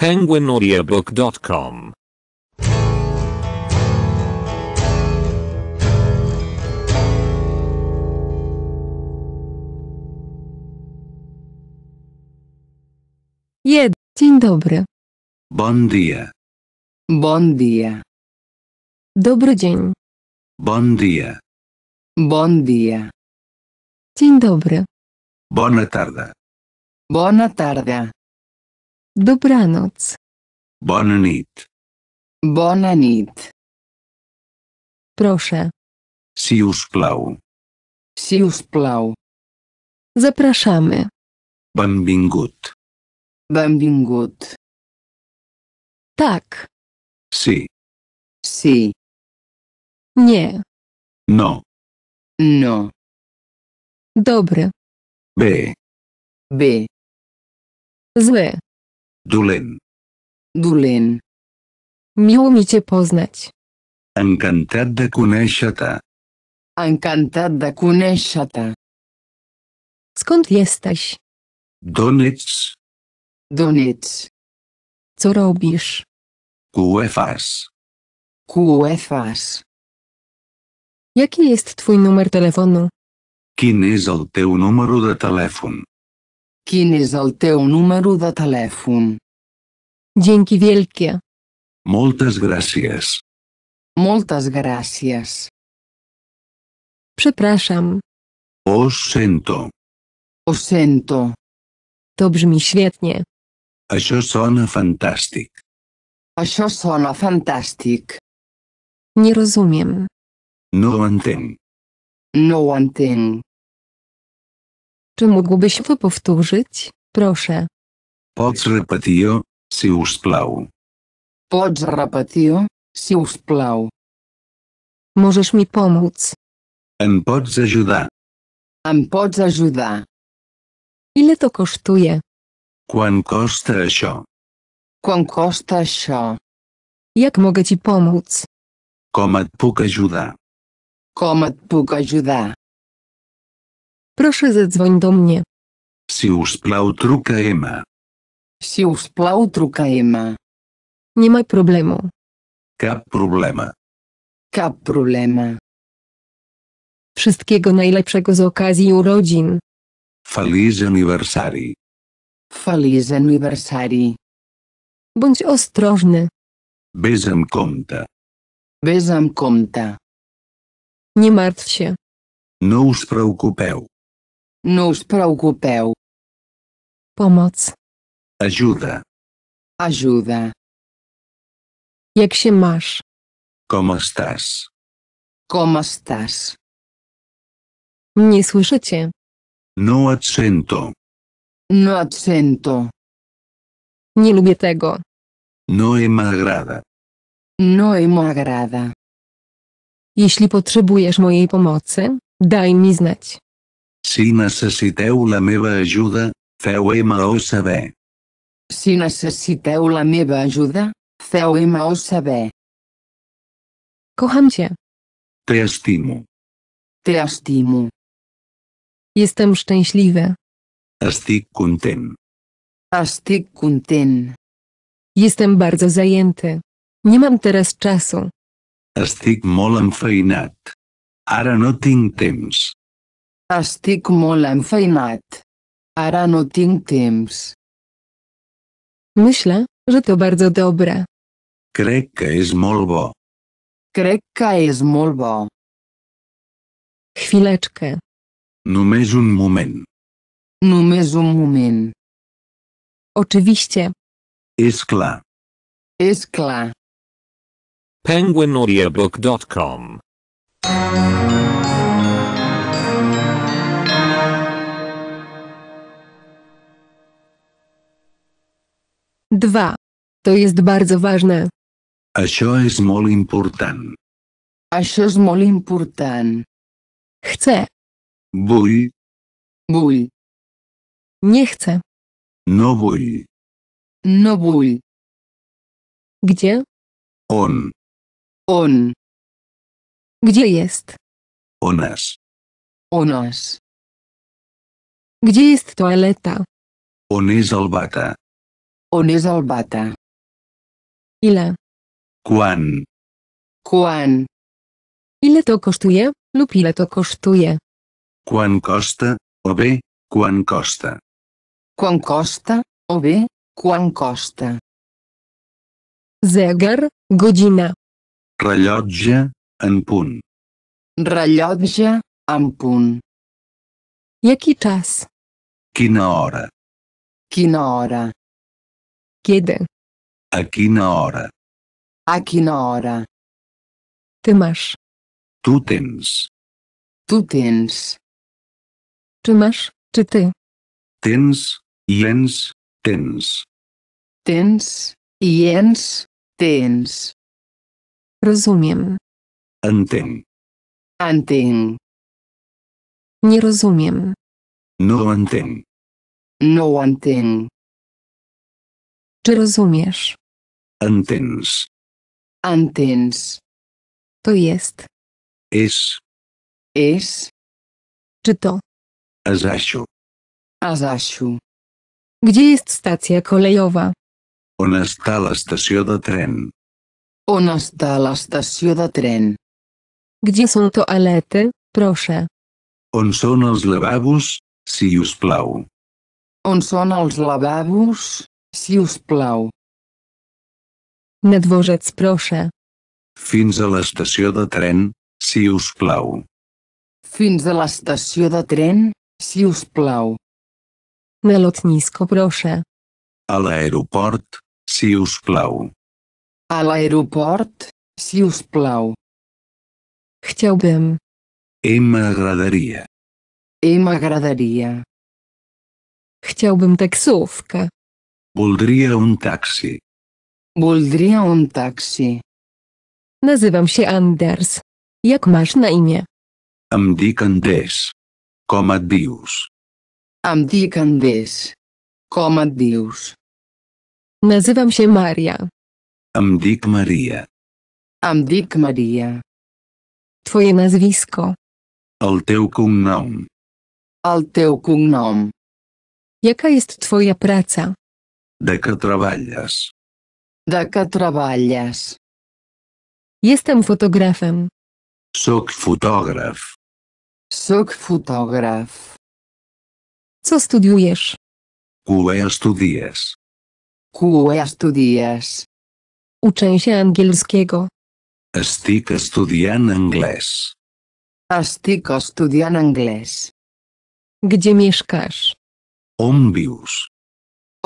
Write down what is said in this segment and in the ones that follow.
penguinaudiobook.com Jed. Dzień dobry. Bon dia. Bon dia. Dobry dzień. Bon dia. Bon dia. Dzień dobry. Bona tarda. Bona tarda. Dobranoc. Bonanit. Bonanit. Proszę. Si us plau. Si us plau. Zapraszamy. Benvingut. Benvingut. Tak. Si. Si. Nie. No. No. Dobry. B. B. Zły. Dulen. Dolent. Miło mi cię poznać. Encantat de conèixer-te. Encantat de conèixer-te. Skąd jesteś? Donetsk. Donetsk. Co robisz? Kuefas. Kuefas. Jaki jest twój numer telefonu? Quin és el teu número de telèfon? Quin és el teu número de telèfon? Dzięki wielkie. Moltes gràcies. Moltes gràcies. Przepraszam. O sento. O sento. To brzmi świetnie. Això sona fantàstic. Això sona fantàstic. Nie rozumiem. No ho entenc. No ho entenc. Czy mógłbyś to powtórzyć, proszę? Pots repetio, si us plau. Pots si us plau. Możesz mi pomóc. En pots ajudar. Em pots ajudar. Ile to kosztuje? Quan costa això? Quan costa això? Jak mogę ci pomóc? Com et puc ajudar? Com et puc ajudar? Proszę zadzwoń do mnie. Si us plautrucaema. Si us plautrucaema. Nie ma problemu. Cap problema. Cap problema. Wszystkiego najlepszego z okazji urodzin. Feliz anniversari. Feliz anniversari. Bądź ostrożny. Bez konta. compte. konta. Nie martw się. No us preocupeu. No us preocupeu. Pomoc. Ajuda. Ajuda. Jak się masz? Como estás? Como estás? Nie słyszycie. No accento. No accento. Nie lubię tego. No y me agrada. No y me agrada. Jeśli potrzebujesz mojej pomocy, daj mi znać. Si necessiteu la meva ajuda, feu-me-ho saber. Si necessiteu la meva ajuda, feu-me-ho saber. Kocham cię. Te estimo. Te estimo. Jestem szczęśliwy. Estic content. Estic content. Jestem bardzo zajęty. Nie mam teraz czasu. Estic molt enfeinat. Ara no tinc temps. Estic molt enfeinat. Ara no tinc temps. Myślę, że to bardzo dobre. Crec que és molt bo. Crec que és molt bo. Chwileczkę. Només un moment. Només un moment. Oczywiście. És clar. És clar. penguinaudiobook.com 2. To jest bardzo ważne. Això és molt important. Això és molt important. Chcę. Vull. Vull. Nie chcę. No vull. No vull. Gdzie? On. On. Gdzie jest? Onas. Onas. Gdzie jest toaleta? On és el bata? On és el bata? I la? Quan? Quan? la to kosztuje, l'upi la to kosztuje? Quan costa, o bé, quan costa. Quan costa, o bé, quan costa. Zegar, godzina. Rellotge, en punt. Rellotge, en punt. aquí tas. Quina hora? Quina hora? Kiedy? Aqui na hora. Aqui na hora. Ty masz. Tu tens. Tu tens. Czy masz, czy ty? Tens, jens, tens. Tens, jens, tens. Rozumiem. Antem. Antem. Nie rozumiem. No antem. No antem. Czy rozumiesz? Antens. Antens. To jest. Es. Es. Czy to? Azasiu. Azasiu. Gdzie jest stacja kolejowa? Ona està stacja de tren? Ona està stacja de tren? Gdzie są toalety, proszę? On są els lavabos, si us plau? On są els lavabos, Si us plau. Na dworzec proszę. Fins a l'estació de tren, si us plau. Fins a l'estació de tren, si us plau. Na lotnisko proszę. A l'aeroport, si us plau. A l'aeroport, si us plau. Chciałbym. Em agradaria. Em agradaria. Chciałbym taksówkę. Voldria un taxi. Voldria un taxi. Nazywam się Anders. Jak masz na imię? Em dic Andrés. Com et dius? Em dic Andrés. Com et dius? Nazywam się Maria. Em dic Maria. Em dic Maria. Twoje nazwisko. El teu cognom. El teu cognom. Jaka jest twoja praca? De què treballes? De què Jestem fotografem. Soc fotograf. Soc fotograf. Co studiujesz? Cue estudies. Cue estudies. Uczę się angielskiego. Estic estudiant anglès. Estic estudiant anglès. Gdzie mieszkasz? On vius?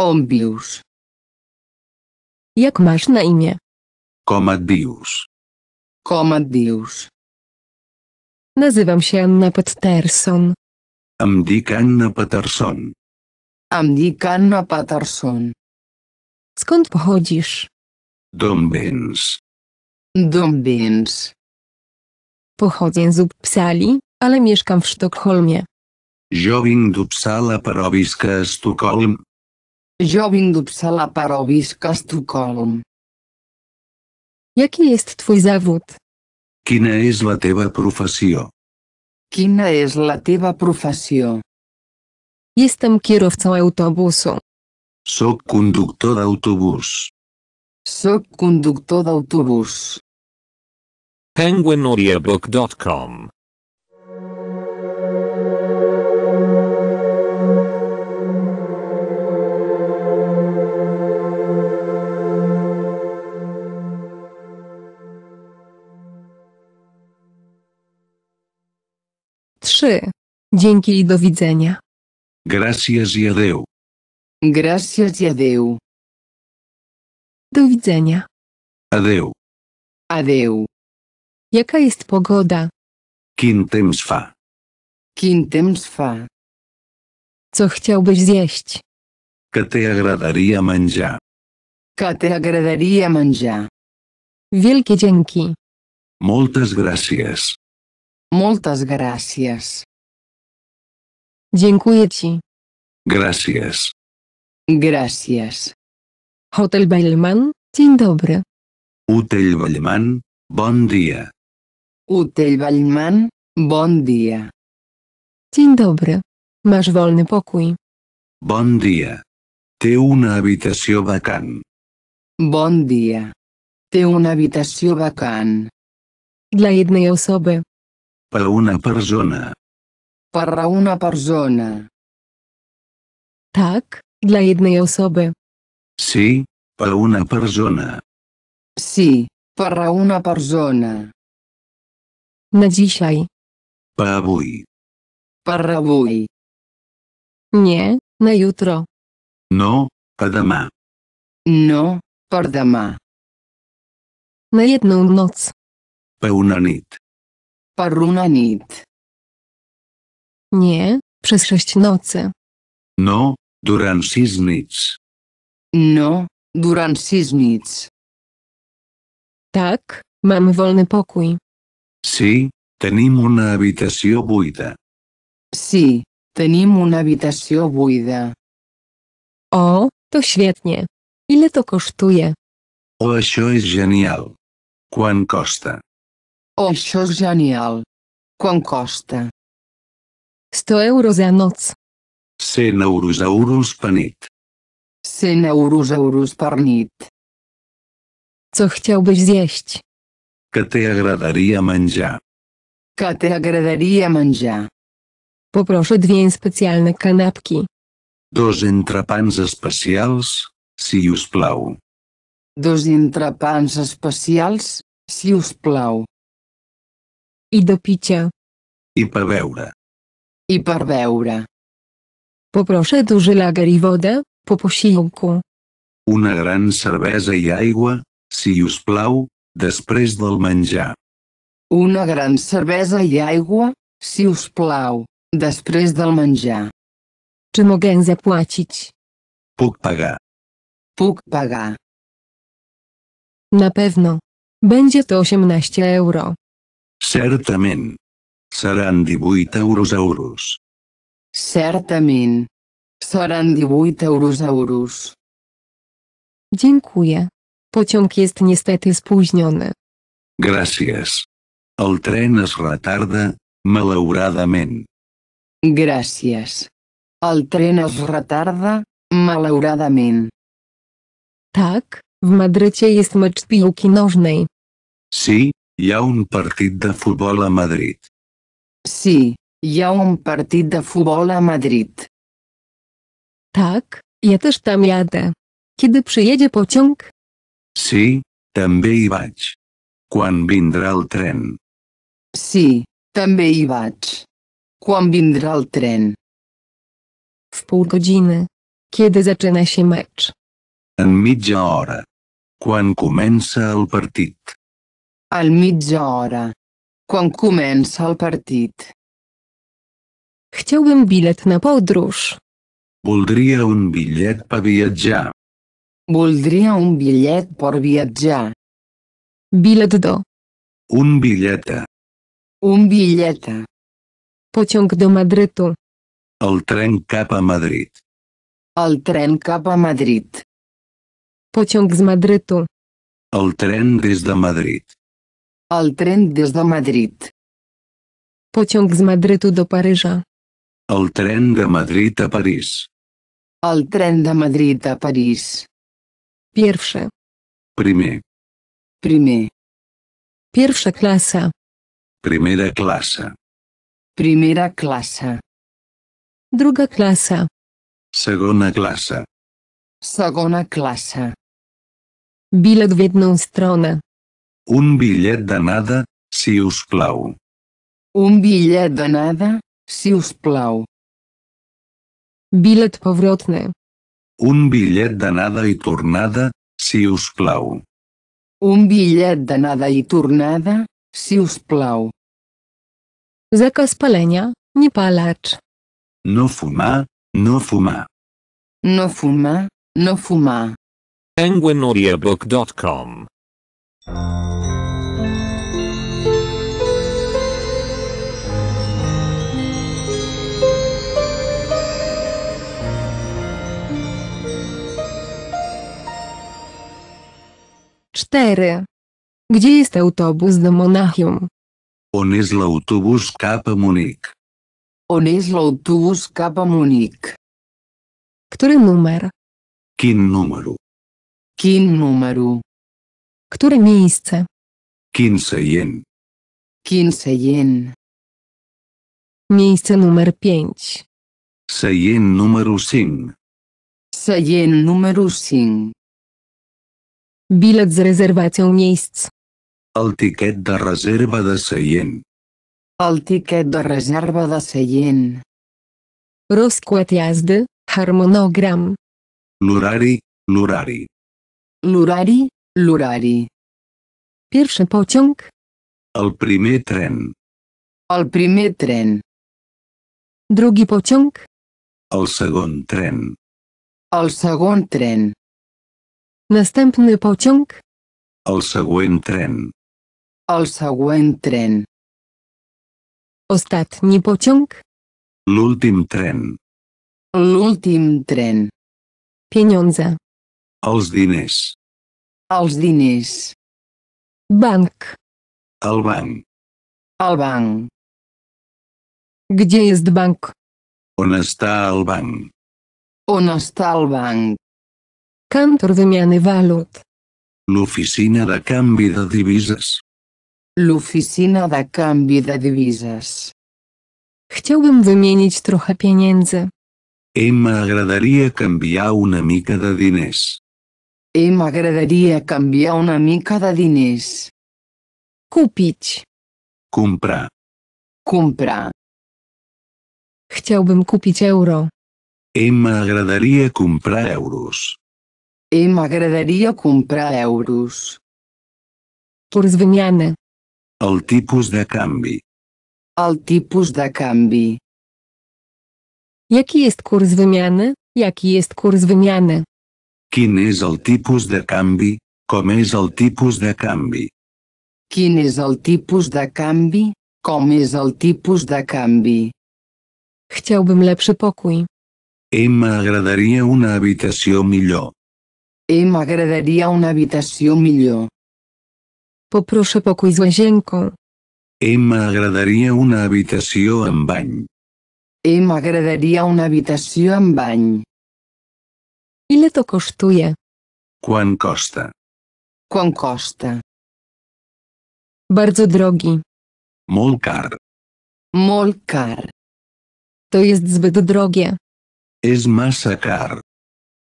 Ombius. Jak masz na imię? Komadius. Komadius. Nazywam się Anna Patterson. Em dic Anna Patterson. Anna Skąd pochodzisz? Dumbins. Dumbins. Pochodzę z Uppsali, ale mieszkam w Sztokholmie. Jo vinc d'Uppsala però Jo vinc d'Uppsala però visc a Estocolm. Jaki jest twój zawód? Quina és la teva professió? Quina és la teva professió? Jestem kierowcą autobusu. Soc conductor d'autobús. Soc conductor d'autobús. penguinaudiobook.com 3. Dzięki i do widzenia. Gracias y adeu. Gracias y adeu. Do widzenia. Adeu. Adeu. Jaka jest pogoda? Quin temps fa? Quin temps fa? Co chciałbyś zjeść? Que agradaria menjar? Que agradaria menjar? Wielkie dzięki. Moltes gràcies. Moltes gràcies. Dziękuję ci. Gràcies. Gràcies. Hotel Bellman, dzień dobry. Hotel Bellman, bon dia. Hotel Bellman, bon dia. Dzień dobry. Masz wolny pokój. Bon dia. Té una habitació vacant. Bon dia. Té una habitació vacant. Dla jednej osoby. Per una persona. Per una persona. Tak, dla jednej osoby. Si, per una persona. Si, per una persona. Na dzisiaj. Per avui. Per avui. Nie, na jutro. No, per demà. No, per demà. Na jedną noc. Per una nit. Parunanit. Nie, przez sześć nocy. No, Duran sis No, Duran sis Tak, mamy wolny pokój. Si, tenim una habitació buida. Si, tenim una habitació buida. O, to świetnie. Ile to kosztuje? O, això és genial. Quan costa? O, oh. això és genial. Quan costa? 100 euro za noc. 100 euros e euros per nit. 100 euros euros per nit. Co chciałbyś zjeść? Que agradaria menjar? Que agradaria menjar? Poproszę dwie specjalne kanapki. Dos entrepans especials, si us plau. Dos entrepans especials, si us plau. I do picia. I per beure. I per beure. Poproszę duży lager i wodę, po posiłku. Una gran cervesa i aigua, si us plau, després del menjar. Una gran cervesa i aigua, si us plau, després del menjar. Czy mogę zapłacić? Puc pagar. Puc pagar. Na pewno. Będzie to 18 euro. Certament. Seran 18 euros euros. Certament. Seran 18 euros euros. Dziękuję. Pociąg jest niestety spóźniony. Gràcies. El tren es retarda, malauradament. Gràcies. El tren es retarda, malauradament. Tak, w Madrycie jest mecz piłki nożnej. Sí, Hi ha un partit de futbol a Madrid. Sí, hi ha un partit de futbol a Madrid. Tak, ja też tam jadę. Kiedy przyjedzie pociąg? Sí, també hi vaig. Quan vindrà el tren? Sí, també hi vaig. Quan vindrà el tren? W pół godziny. Kiedy zaczyna się mecz? En mitja hora. Quan comença el partit? Al hora. Quan comença el partit? Chciałbym bilet na podróż. Voldria un bitllet per viatjar. Voldria un bitllet per viatjar. Bilet do. Un bitllet. Un bitllet. Pociąg do Madrytu. El tren cap a Madrid. El tren cap a Madrid. Pociąg z Madrytu. El tren des de Madrid. El tren des de Madrid. Pociąg z Madrytu do Paryża. El tren de Madrid a París. El tren de Madrid a París. Pierwsze. Primer. Primer. Pierwsza klasa. Primera klasa. Primera klasa. Druga klasa. Segona klasa. Segona klasa. Bilet w jedną stronę. Un bitllet d'anada, si us plau. Un bitllet d'anada, si us plau. Bilet повратне. Un bitllet d'anada i tornada, si us plau. Un bitllet d'anada i tornada, si us plau. Zakaz palenia, ni палач. No fumar, no fumar. No fumar, no fumar. Penguinaudiabook.com 4. Gdzie jest autobus do Monachium? On jest autobus cap a Munic? On jest l'autobús cap a Munic? Który numer? Kin numeru? Quin numeru? Które miejsce? Quin sejen? Quin sejen? Miejsce numer 5. Sejen numeru 5. Sejen numeru 5. Bilet z rezerwacją miejsc. El tiquet de reserva de seient. El tiquet de reserva de seient. Rozkład jazdy, harmonogram. L'horari, l'horari. L'horari, l'horari. Pierwszy pociąg. El primer tren. El primer tren. Drugi pociąg. El segon tren. El segon tren. Następny pociąg. El següent tren. El següent tren. Ostatni pociąg. L'últim tren. L'últim tren. Pieniądze. Els diners. Els diners. Bank. El banc. El banc. Gdzie jest bank? On està el banc? On està el banc? Kantor wymiany walut. L'oficina de canvi de divises. L'oficina de canvi de divises. Chciałbym wymienić trochę pieniędzy. Emma agradaria canviar una mica de diners. Emma agradaria canviar una mica de diners. Kupić. Comprar. Comprar. Chciałbym kupić euro. Emma agradaria comprar euros. i m'agradaria comprar euros. Portsveniana. El tipus de canvi. El tipus de canvi. Jaki jest kurs wymiany? Jaki jest kurs wymiany? Quin és el tipus de canvi? Com és el tipus de canvi? Quin és el tipus de canvi? Com és el tipus de canvi? Chciałbym lepszy pokój. Em m'agradaria una habitació millor. I m'agradaria una habitació millor. Poproszę pokój z łazienką. I m'agradaria una habitació amb bany. I m'agradaria una habitació amb bany. Ile to kosztuje? Quan costa? Quan costa? Bardzo drogi. Molt car. Molt car. To jest zbyt drogie. És massa car.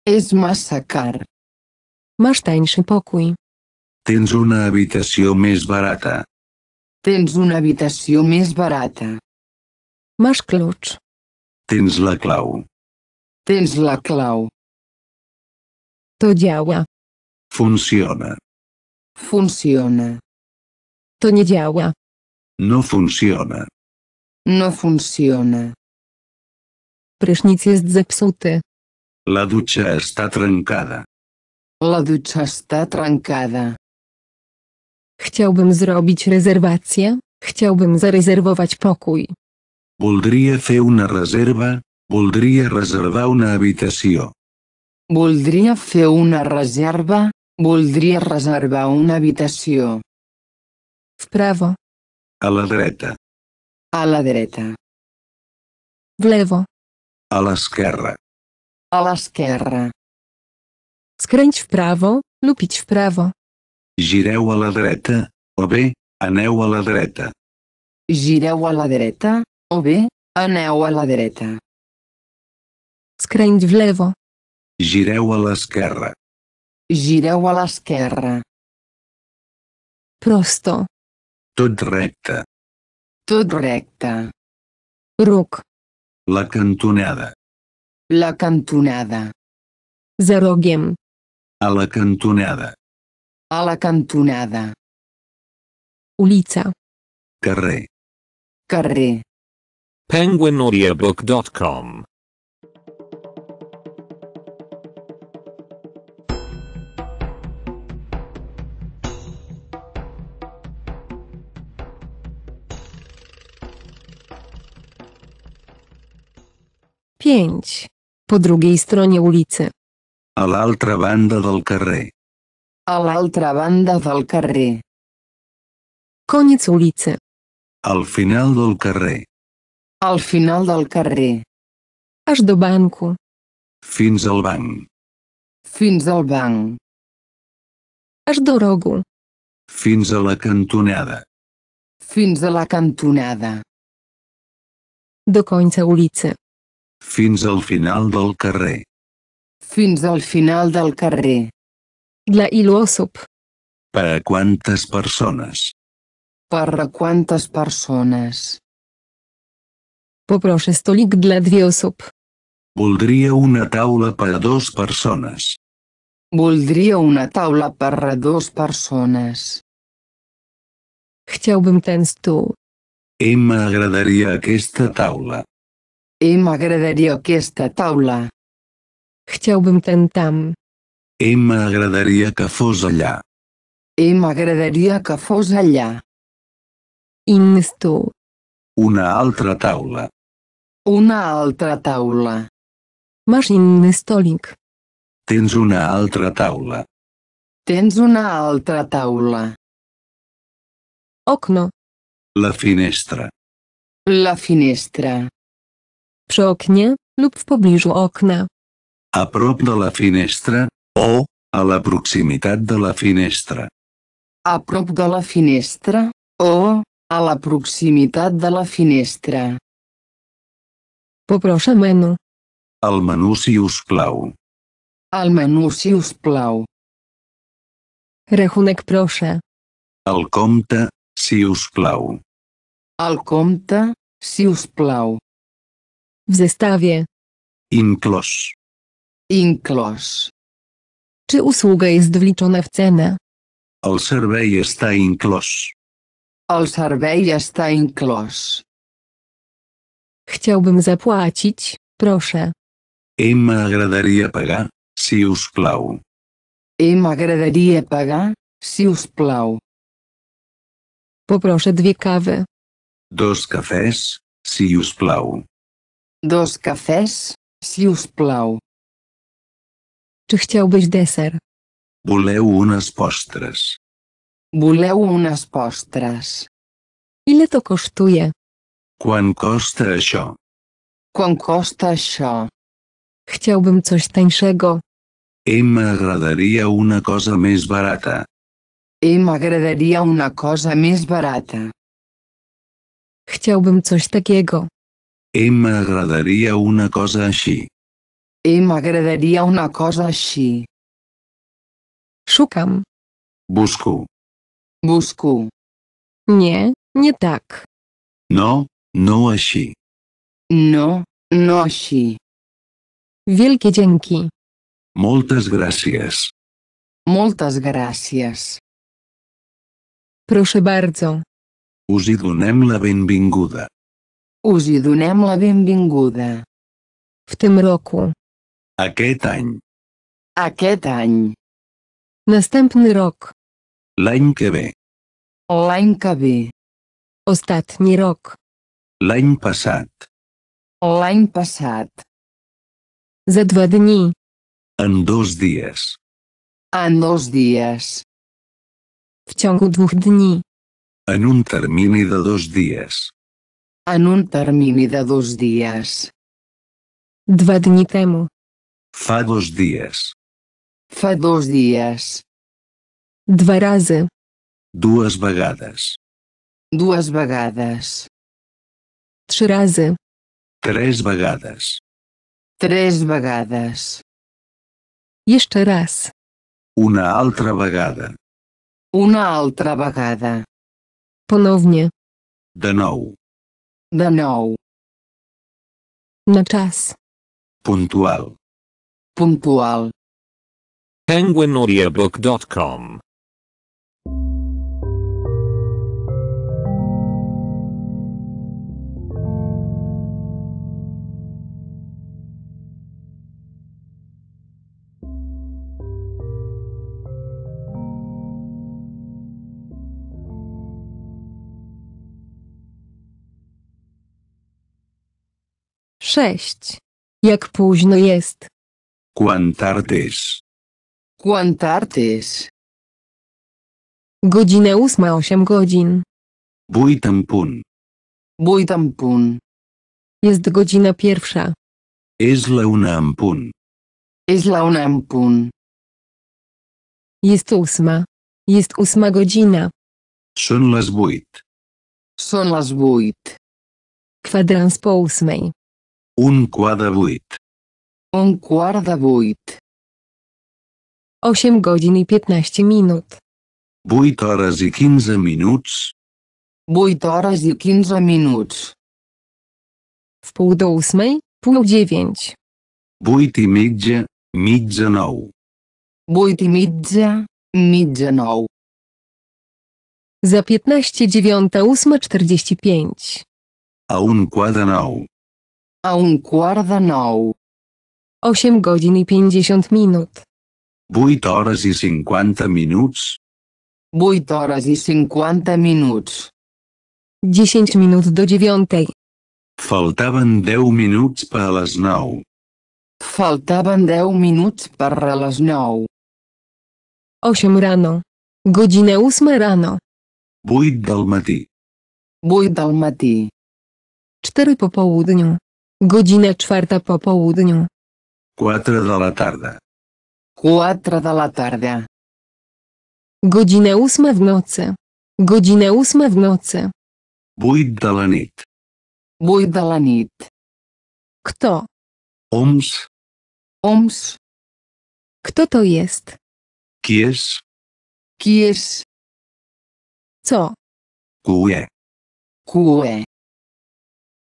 És massa car. Masz tańszy pokój. Tens una habitació més barata. Tens una habitació més barata. Masz klucz. Tens la clau. Tens la clau. To działa. Funciona. Funciona. To nie działa. No funciona. No funciona. Prysznic jest zepsuty. La ducha està trencada. La ducha està trancada. Chciałbym zrobić rezerwację. Chciałbym zarezerwować pokój. Voldria fer una reserva, voldria reservar una habitació. Voldria fer una reserva, voldria reservar una habitació. W prawo, A la dreta. A la dreta. w lewo, A l'esquerra. A l'esquerra. Skręć w prawo, lub idź w prawo. Gireu a la dreta, o bé, aneu a la dreta. Gireu a la dreta, o bé, aneu a la dreta. Skręć w lewo. Gireu a l'esquerra. Gireu a l'esquerra. Prosto. Tot recte. Tot recte. Ruc. La cantonada. La cantonada. Zerogiem. A la cantonada. A la cantonada. Ulica. Carrer. Carrer. PenguinAudiobook.com Pięć. Po drugiej stronie ulicy. A l'altra banda del carrer. A l'altra banda del carrer. Koniec ulicy. Al final del carrer. Al final del carrer. Aż do banco. Fins al banc. Fins al banc. Aż do rogu. Fins a la cantonada. Fins a la cantonada. Do końca ulicy. Fins al final del carrer fins al final del carrer. La ilu Per a quantes persones? Per a quantes persones? Poproszę stolik de la osób. Voldria una taula per a dos persones. Voldria una taula per a dos persones. Chciałbym ten stół. Em agradaria aquesta taula. Em agradaria aquesta taula. Chciałbym ten tam. I m'agradaria que fos allà. I m'agradaria que fos allà. Insto. Una altra taula. Una altra taula. Mas inny stolik. Tens una altra taula. Tens una altra taula. Okno. La finestra. La finestra. Przy oknie lub w pobliżu okna a prop de la finestra, o, a la proximitat de la finestra. A prop de la finestra, o, a la proximitat de la finestra. Poproszę menu. El menú si us plau. El menú si us plau. Rechunek proszę. El compte, si us plau. El compte, si us plau. Vzestavie. Inclòs. Inclòs. Czy usługa jest wliczona w cenę? El servei està inclòs. El servei està inclòs. Chciałbym zapłacić, proszę. I m'agradaria pagar, si us plau. I m'agradaria pagar, si us plau. Poproszę dwie kawy. Dos cafès, si us plau. Dos cafès, si us plau. Czy chciałbyś deser? Voleu unas postres. Voleu unes postres. Ile to kosztuje? Quan costa això? Quan costa això? Chciałbym coś tańszego. Emma agradaria una cosa més barata. I e m'agradaria una cosa més barata. Chciałbym coś takiego. Emma agradaria una cosa així. I m'agradaria una cosa així. Szukam. Busku. Busku. Nie, nie tak. No, no així. No, no així. Wielkie dzięki. Moltes gràcies. Moltes gràcies. Proszę bardzo. Us hi donem la benvinguda. Us hi donem la benvinguda. W tym roku. Aquest any. Aquest any. Następny rok. L'any que ve. L'any que ve. Ostatni rok. L'any passat. L'any passat. Za dva dni. En dos dies. En dos dies. W ciągu dwóch dni. En un termini de dos dies. En un termini de dos dies. Dva dni temu. Fa dos dies. Fa dos dies. Два Dues vegades. Dues vegades. Три Tres vegades. Tres vegades. Jeszcze raz. Una altra vegada. Una altra vegada. Ponownie. De nou. De nou. Natas. Puntual. Punktual. PenguinAudiobook.com Sześć. Jak późno jest. Quantartes. Quantartes. Godzinę ósma osiem godzin. Bój tampun. Jest godzina pierwsza. Es la una ampun. Es la una ampun. Jest ósma. Jest ósma godzina. Son las buit. Son las buit. Kwadrans po ósmej. Un quadra vuit. Un quart de vuit. Osiem godzin i piętnaście minut. 8 hores i 15 minuts. 8 hores i 15 minuts. W pół do ósmej, pół dziewięć. 8 i mitja, mitja nou. 8 i mitja, mitja nou. Za piętnaście dziewiąta ósma czterdzieści pięć. A un quart de nou. A un quart de nou. 8 godzin i 50 minut. 8 hores i 50 minuts. 8 hores i 50 minuts. 10 minut do dziewiątej. Faltaven 10 minuts per a les 9. Faltaven 10 minuts per a les 9. 8 rano. Godzinę 8 rano. 8 del matí. 8 del matí. 4 po południu. Godzina 4 po południu. Quatre de la tarde. Quatre de la tarde. Godzina ósma w nocy. Godzina ósma w nocy. Vuit de la nit. Vuit de la nit. Kto? Oms. Oms. Kto to jest? Kies. Kies. Co? Kue. Kue.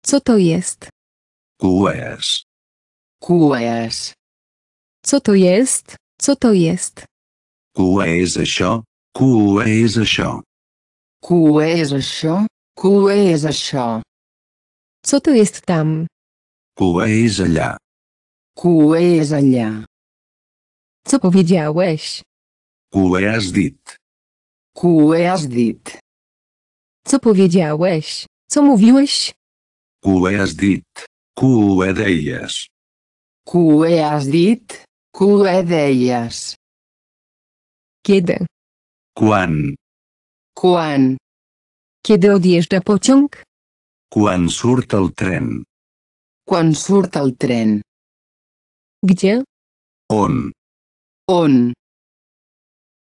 Co to jest? Kues. Cues. Co to jest? Co to jest? Cues això? Cues això? Cues això? Cues això? Co to jest tam? Cues allà? Cues allà? Co powiedziałeś? Cues dit? Cues dit? Co powiedziałeś? Co mówiłeś? Cues dit? Cue deies? Cu has dit? Cu deies? Kiedy? Quan? Quan? Kiedy odjeżdża pociąg? Quan surt el tren? Quan surt el tren? Gdzie? On? On?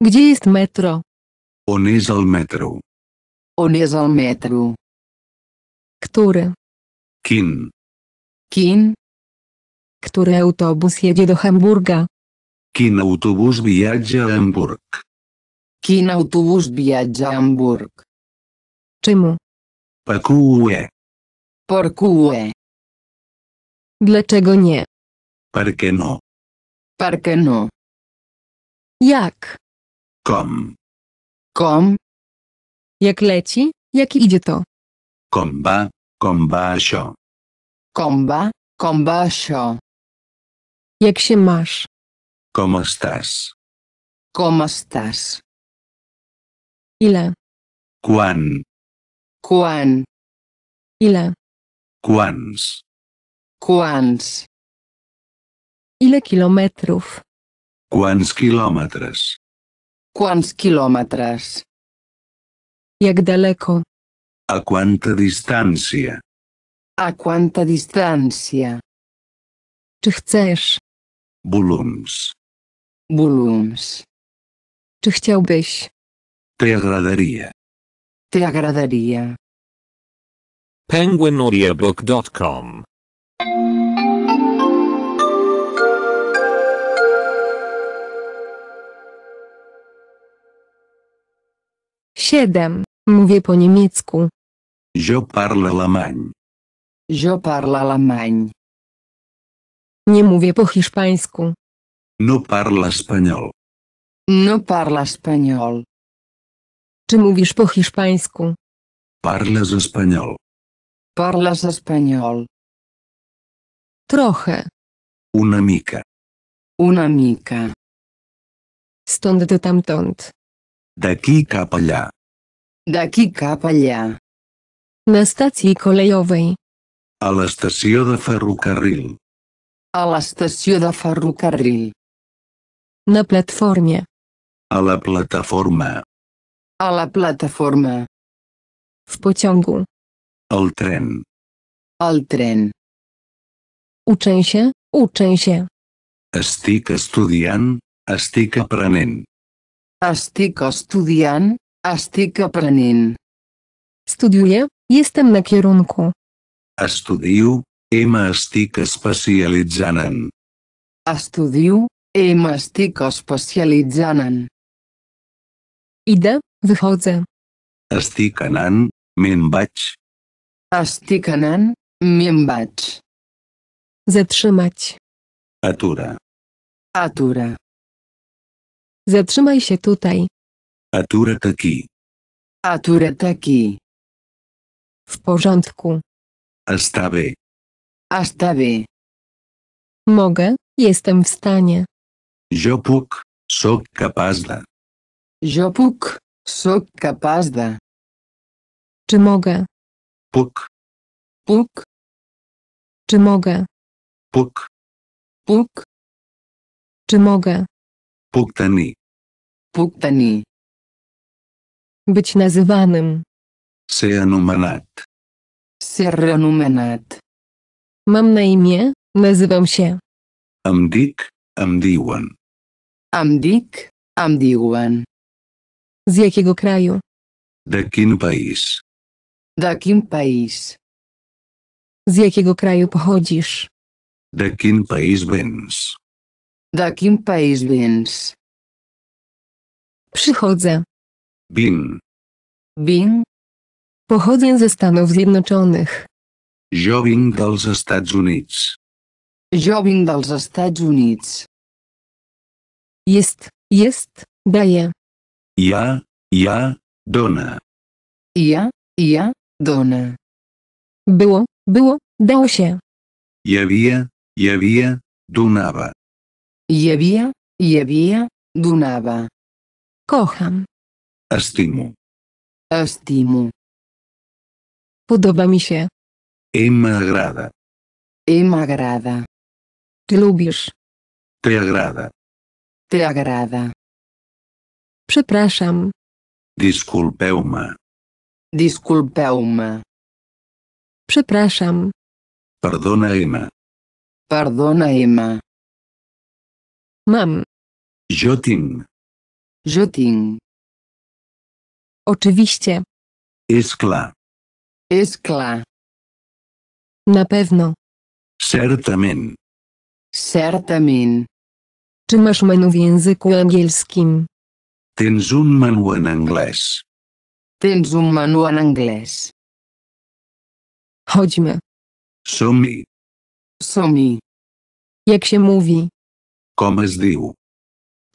Gdzie jest metro? On és el metro? On és el metro? Który? Quin? Quin? Który autobus jedzie do Hamburga? Kin autobus viatja Hamburg? Kin autobus viatja Hamburg? Czemu? Per cue. Dlaczego nie? Parke no. Parke no. Jak? Kom. Kom. Jak leci? Jak idzie to? Komba, komba Com Komba, komba Com jak się masz? ¿Cómo estás? ¿Cómo estás? Ile? Quan? Quan? Ile? Quans? ¿Cuáns? Ile kilometrów? ¿Cuáns kilometras? ¿Cuáns kilómetros? Jak daleko? A quanta distància? A quanta distància? Czy chcesz? Volums. Volums. Czy chciałbyś? Te agradaria. Te agradaría. PenguinAudiobook.com Siedem. Mówię po niemiecku. Jo parla lamań. Yo parla lamań. Nie mówię po hiszpańsku. No parla español. No parla español. Czy mówisz po hiszpańsku? Parlas español. Parlas español. Trochę. Una mica. Una mica. Stąd do tamtąd. D'aquí cap allà. D'aquí cap allà. Na stacji kolejowej. A l'estació de ferrocarril. A l'estació de ferrocarril. Na plataforma. A la plataforma. A la plataforma. W pociągu. El tren. El tren. Uczę się, uczę się. Estic estudiant, estic aprenent. Estic estudiant, estic aprenent. Studiuję, jestem na kierunku. Estudiu, M'estic especialitzant en. Estudio, i m'estic especialitzant en. Idę, wychodzę. Estic anant, me'n vaig. Estic anant, me'n vaig. Zatrzymać. Atura. Atura. Zatrzymaj się tutaj. Atura taki. Atura taki. W porządku. Està bé. Està bé. Mogę, jestem w stanie. Jo puc, sóc capaç de. Jo puc, sóc capaç de. Czy mogę? Puk. Puk. Czy mogę? Puk. Puk. Czy mogę? Puk tenir. Być nazywanym. Ser anomenat. Ser anomenat. Mam na imię, nazywam się. Amdik, Amdiwan. Amdik, Amdiwan. Z jakiego kraju? دكين بايس kim بايس Z jakiego kraju pochodzisz? دكين بايس بنس kim بايس بنس Przychodzę. بين Bin Pochodzę ze Stanów Zjednoczonych. Jo vinc dels Estats Units. Jo vinc dels Estats Units. Jest, jest, daje. Ja, ja, dona. Ja, ja, dona. Było, było, dało się. Hi havia, hi havia, donava. Hi havia, hi havia, donava. Kocham. Estimo. Estimo. Podoba mi się. Y Ema, agrada. Y Ema, agrada. Ty lubisz. Te agrada. Te agrada. Przepraszam. Disculpeu-me. Przepraszam. perdona Emma. perdona Emma. Mam. Jotin. Jotin. Oczywiście. És clar. Na pewno. Certamen. Certamen. Czy masz menu w języku angielskim? Tens un menu en anglès. Tens un menu en anglès. Chodźmy. Som-hi. som Jak się mówi? Com es diu?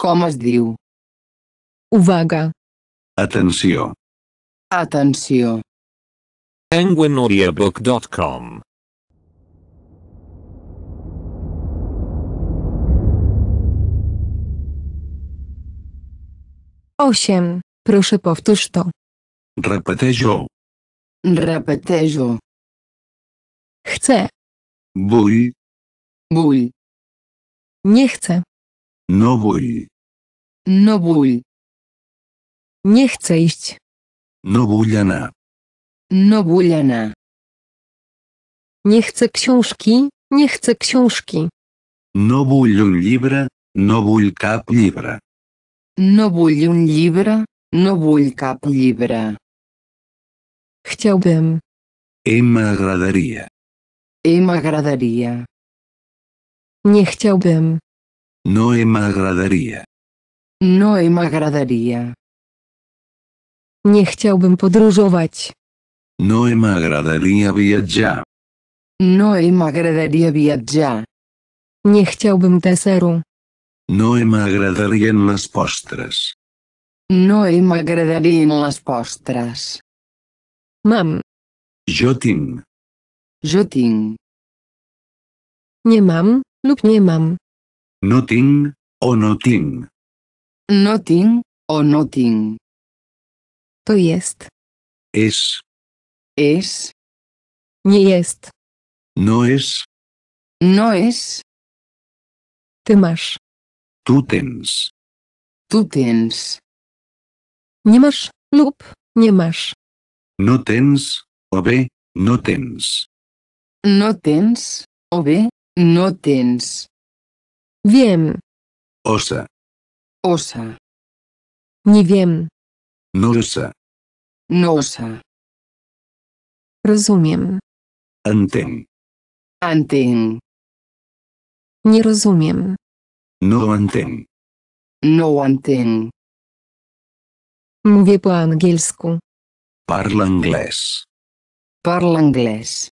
Com es diu? Uwaga. Atenció. Atenció. penguinaudiobook.com Osiem. Proszę powtórz to. Repetejo. Repetejo. Chcę. Bój. Bój. Nie chcę. No vull. No vull. Nie chcę iść. No vull No vull Nie chcę książki, nie chcę książki. No vull un no vull cap libra. No vull un llibre, no vull cap llibre. Chciałbym. I e m'agradaria. I e agradaria. Nie chciałbym. No i e agradaria. No i agradaria. Nie chciałbym podróżować. No i m'agradaria viatjar. No i m'agradaria viatjar. Nie chciałbym deseru. No em agradarien les postres. No em agradarien les postres. Mam. Jo tinc. Jo tinc. Nie mam lub nie mam. No tinc o no tinc. No tinc o no tinc. To jest. És. És. Nie jest. No és. No és. Ty masz. Tu tens. Tu tens. Nie masz, lub, nie masz. No tens, o bé, no tens. No tens, o bé, no tens. Wiem. Osa. Osa. Nie wiem. No osa. Rozumiem. Anten. Anten. Nie rozumiem. No anten. entenc. No entenc. Mówię po angielsku. Parla anglès. Parla anglès.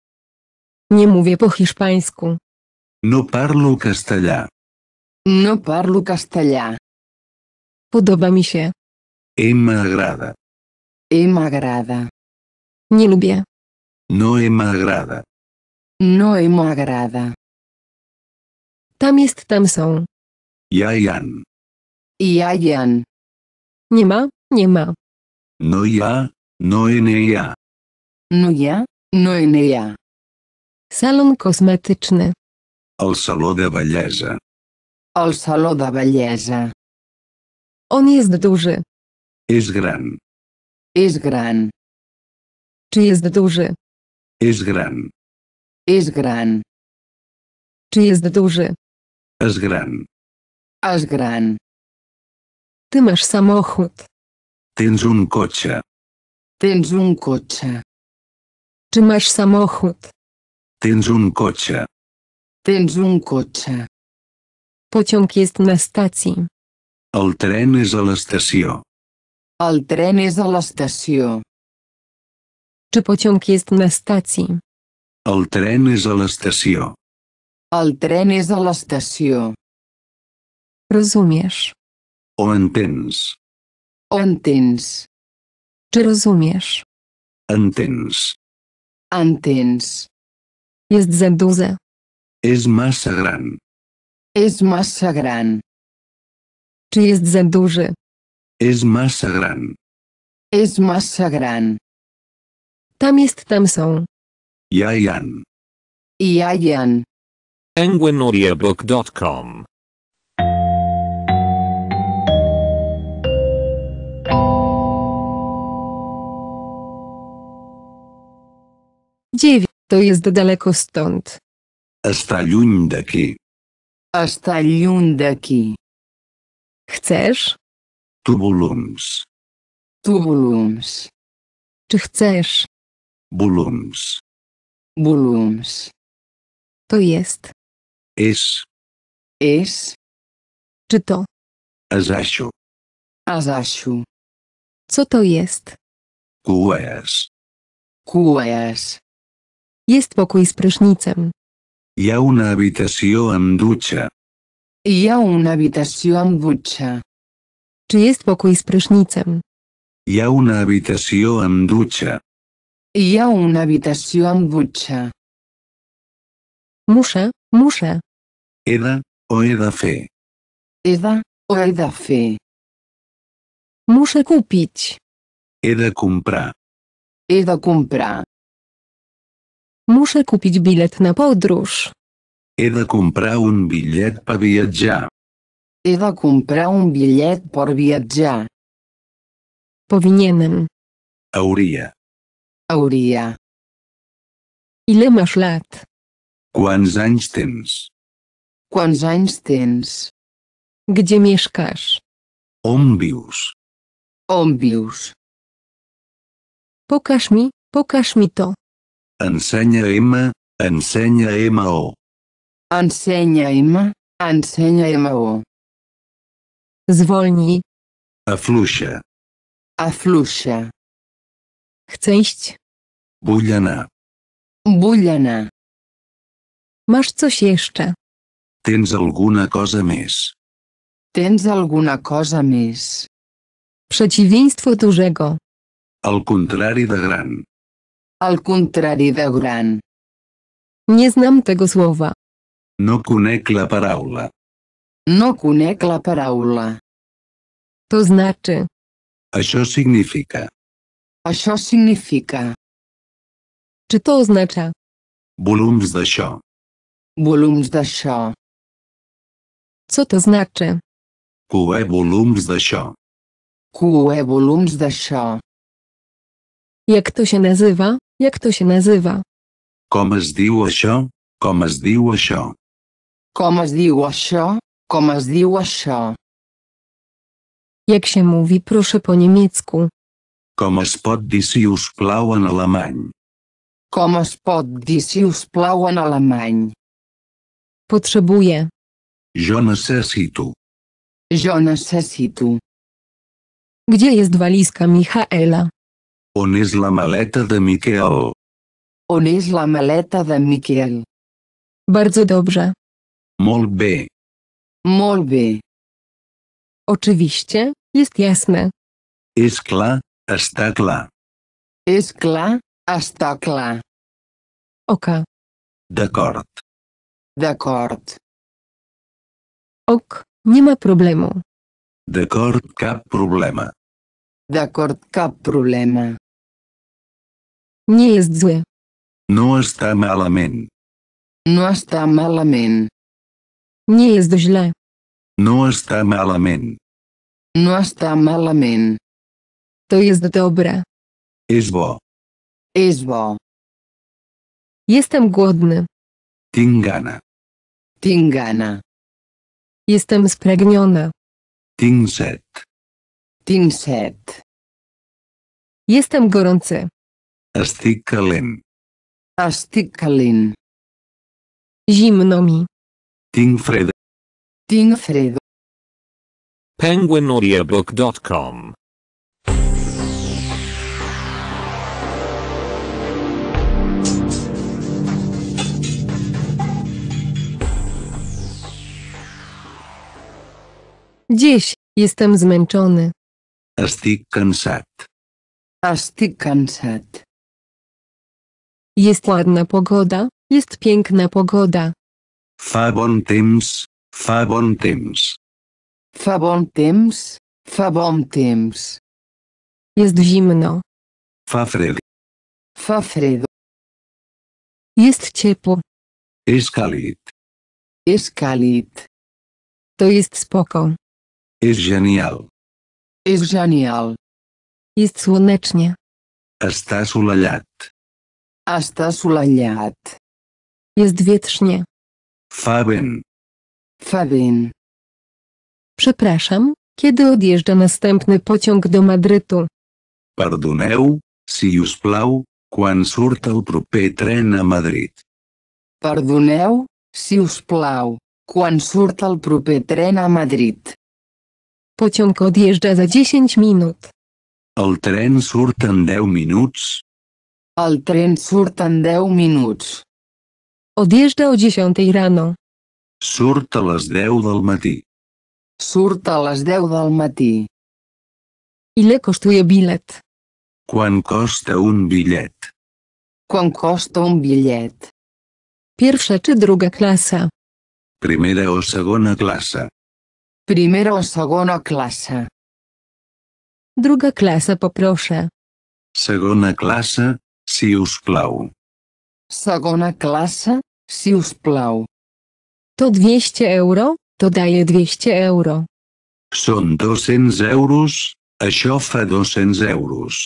Nie mówię po hiszpańsku. No parlo castellà. No parlo castellà. Podoba mi się. Em agrada. Em agrada. Nie lubię. No em agrada. No em agrada. Tam jest, tam są. Jajan. Jajan. Nie ma, nie ma. No ja, no eneja. No ja, no eneja. Salon kosmetyczny. El saló de bellesa. El saló de bellesa. On jest duży. Es gran. Es gran. Czy jest duży? Es gran. Es gran. Czy jest duży? Es gran. És gran. Ты маш Tens un cotxe. Tens un cotxe. Czy masz samochód? Tens un cotxe. Tens un cotxe. Pociąg jest na stacji. El tren és a l'estació. El tren és a l'estació. Czy pociąg jest na stacji? El tren és a l'estació. El tren és a l'estació. Rozumiesz. O entens. O entens. Czy rozumiesz? Entens. Entens. Jest za duże. Es masa gran. Es gran. Czy jest za duży? Es masa gran. Es gran. Tam jest, tam są. Jajan. Jajan. Enguinaudiabook.com To jest daleko stąd. Está lluny d'aquí. Està lluny d'aquí. Chcesz? Tubulums. Tubulums. Czy chcesz? Bulums. Bulums. To jest. Es. Es. Czy to? Azasiu. Azasiu. Co to jest? Cues. Cues. Jest pokój z prysznicem. Hi ha una habitació amb dutxa. Hi ha una habitació amb dutxa. Czy jest pokój z prysznicem? Hi ha una habitació amb dutxa. Hi ha una habitació amb dutxa. Muszę, muszę. He de, o he de fer. He de, o he de fer. Muszę kupić. He de comprar. He de comprar. Muszę kupić bilet na podróż. He de comprar un bitllet per viatjar. He de comprar un bitllet per viatjar. Powinienem. Hauria. Hauria. Ile masz lat? Quants anys tens? Quants anys tens? Gdzie mieszkasz? On vius. On vius. Pokaż mi, pokaż mi to. Ensenya M, ensenya MO. Ensenya M, ensenya MO. Zwolnij. Afluixa. Afluixa. Chcę iść. Vull anar. Vull anar. Masz coś jeszcze? Tens alguna cosa més? Tens alguna cosa més? Przeciwieństwo dużego. Al contrari de gran. Al contrari de gran. Nie znam tego słowa. No conec la paraula. No conec la paraula. To znaczy. Això significa. Això significa. Czy to oznacza? Volums d'això. Volums d'això. Co to znaczy? Kue volums d'això. Kue volums d'això. Jak to się nazywa? Jak to się nazywa? Com es diu això? Com es diu això? Com es diu això? Com es diu això? Jak się mówi proszę po niemiecku? Com es pot dir si us plau en alemany? Com es pot dir si us plau en alemany? Potrzebuję. Jo necessito. Jo necessito. Gdzie jest walizka Michaela? On és la maleta de Miquel? On és la maleta de Miquel? Bardzo dobrze. Molt bé. Molt bé. Oczywiście, jest jasne. És clar, està clar. És clar, està clar. Oka. D'acord. D'acord. Ok, nie ma problemu. D'acord, cap problema. D'acord, cap problema. Nie jest zły. No está malament. No está malament. Nie jest źle. No está malament. No está malament. To jest dobre. Es bo. Es bo. Jestem głodny. Tingana. Tingana. Jestem spragniona. Tingset. Tingset. Jestem gorący. Estic calent. Estic calent. Zimno mi. Tinc freda. Tinc fredo. penguinaudiobook.com Dziś jestem zmęczony. Estic cansat. Estic cansat. Jest ładna pogoda, jest piękna pogoda. Fabon bon Fabon fa Fabon temps. Fabon bon Jest zimno. Fafred, Fafred. Jest ciepło. És càlid. To jest spoko. Jest genial. Jest genial. Jest słonecznie. Està assolellat. Està assolellat. Jest wietrznie. Faben. Faben. Przepraszam, kiedy odjeżdża następny pociąg do Madrytu? Perdoneu, si us plau, quan surt el proper tren a Madrid? Perdoneu, si us plau, quan surt el proper tren a Madrid? Pociąg odjeżdża za 10 minut. El tren surt en 10 minuts. El tren surt en 10 minuts. Odjeżdża o 10 rano. Surt a les 10 del matí. Surt a les 10 del matí. I Ile kosztuje bilet? Quan costa un bitllet? Quan costa un bitllet? Pierwsza czy druga klasa? Primera o segona klasa. Primera o segona klasa. Druga klasa poproszę. Segona klasa, si us plau. Segona classe, si us plau. To 200 euro, to daje 200 euro. Són 200 euros, això fa 200 euros.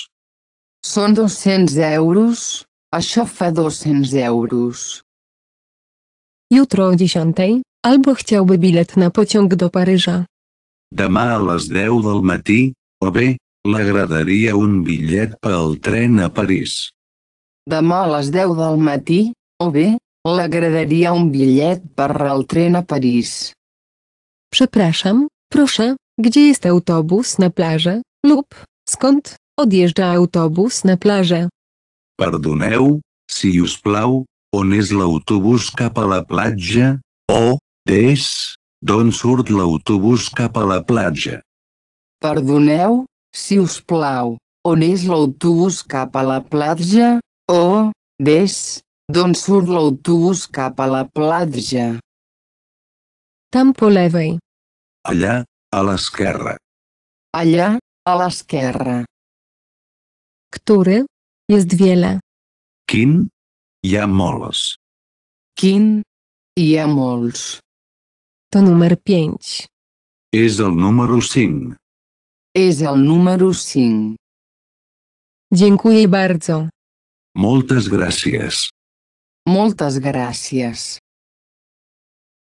Són 200 euros, això fa 200 euros. Jutro o 10, albo chciałby bilet na pociąg do Paryża. Demà a les 10 del matí, o bé, l'agradaria un bitllet pel tren a París demà a les 10 del matí, o bé, l'agradaria un bitllet per al tren a París. Przepraszam, proszę, gdzie jest autobus na plażę, lub, skąd, odjeżdża autobus na plażę? Perdoneu, si us plau, on és l'autobús cap a la platja? O, des, d'on surt l'autobús cap a la platja? Perdoneu, si us plau, on és l'autobús cap a la platja? Oh, ves, d'on surt l'autobús cap a la platja. Tam po Allà, a l'esquerra. Allà, a l'esquerra. Ktore, és wiele. Quin? Hi ha molts. Quin? Hi ha molts. To número 5. És el número 5. És el número 5. Dziękuję bardzo. Moltes gràcies. Moltes gràcies.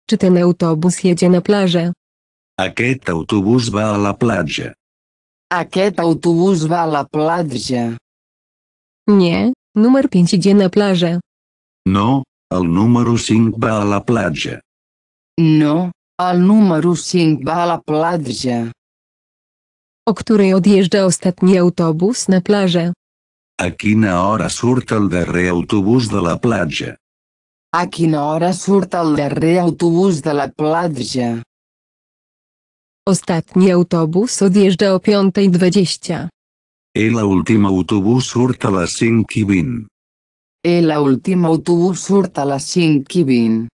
Czy ten autobus jedzie na plażę? Aquest autobús va a la platja. Aquest autobús va a la platja. Nie, numer 5 idzie na plażę. No, el número 5 va a la platja. No, el número 5 va a la platja. O której odjeżdża ostatni autobus na plażę? A quina hora surt el darrer autobús de la platja? A quina hora surt el darrer autobús de la platja? Ostatni autobus odjeżdża o 5.20. El últim autobús surt a les 5 i 20. El últim autobús surt a les 5 i 20.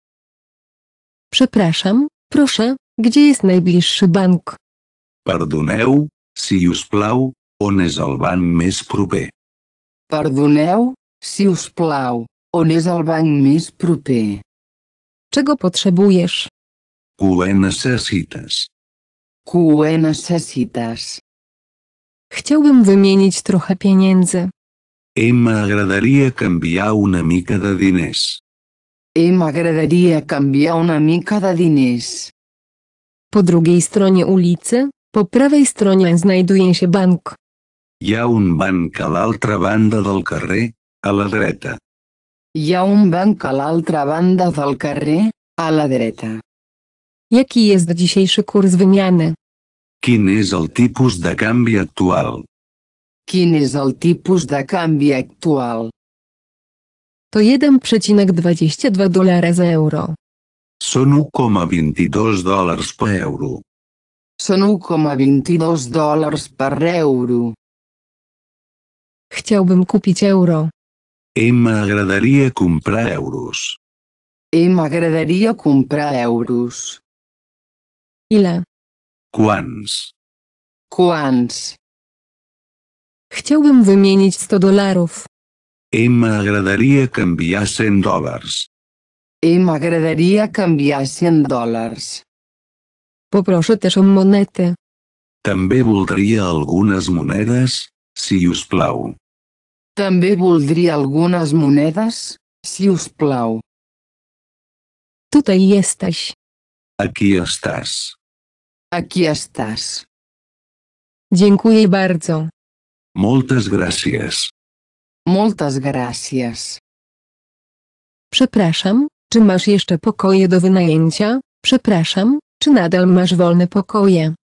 Przepraszam, proszę, gdzie jest najbliższy bank? Perdoneu, si us plau, on és el banc més proper? Perdoneu, si us plau, on és el banc més proper? Czego potrzebujesz? Què e necessites? Què e necessites? Chciałbym wymienić trochę pieniędzy. Em m'agradaria canviar una mica de diners. Em m'agradaria canviar una mica de diners. Po drugiej stronie ulicy, po prawej stronie znajduje się bank. Hi ha un banc a l'altra banda del carrer, a la dreta. Hi ha un banc a l'altra banda del carrer, a la dreta. és de dzisiejszy curs wymiany? Quin és el tipus de canvi actual? Quin és el tipus de canvi actual? To 1,22 dòlars a euro. Són 1,22 dòlars per euro. Són 1,22 dòlars per euro. Chciałbym kupić euro. M'agradaria comprar euros. I m'agradaria comprar euros. Ile? Quants? Quants? Chciałbym wymienić 100 dolarów. M'agradaria canviar 100 dòlars. I m'agradaria canviar 100 dòlars. Poproszę też o monety. També voldria algunes monedes, si us plau. També voldria algunes monedes, si us plau. Tutaj jesteś. Aquí estás. Aquí estás. Dziękuję bardzo. Moltes gràcies. Moltes gràcies. Przepraszam, czy masz jeszcze pokoje do wynajęcia? Przepraszam, czy nadal masz wolne pokoje?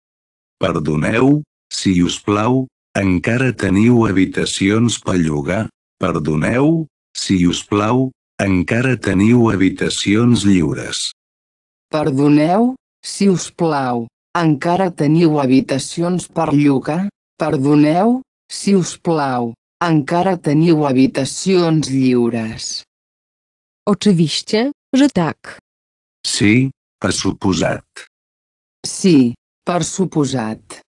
Perdoneu, si us plau, Encara teniu habitacions per llogar? Perdoneu, si us plau, encara teniu habitacions lliures. Perdoneu, si us plau, encara teniu habitacions per llogar? Perdoneu, si us plau, encara teniu habitacions lliures. Oczywiście, że tak. Sí, per suposat. Sí, per suposat.